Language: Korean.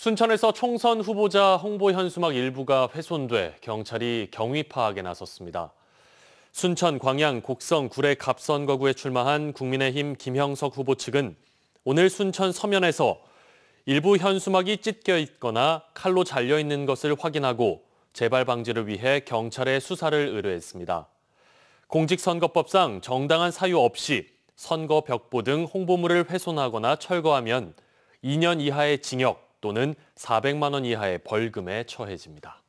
순천에서 총선 후보자 홍보 현수막 일부가 훼손돼 경찰이 경위 파악에 나섰습니다. 순천, 광양, 곡성, 구례 갑선거구에 출마한 국민의힘 김형석 후보 측은 오늘 순천 서면에서 일부 현수막이 찢겨 있거나 칼로 잘려 있는 것을 확인하고 재발 방지를 위해 경찰에 수사를 의뢰했습니다. 공직선거법상 정당한 사유 없이 선거 벽보 등 홍보물을 훼손하거나 철거하면 2년 이하의 징역 또는 400만 원 이하의 벌금에 처해집니다.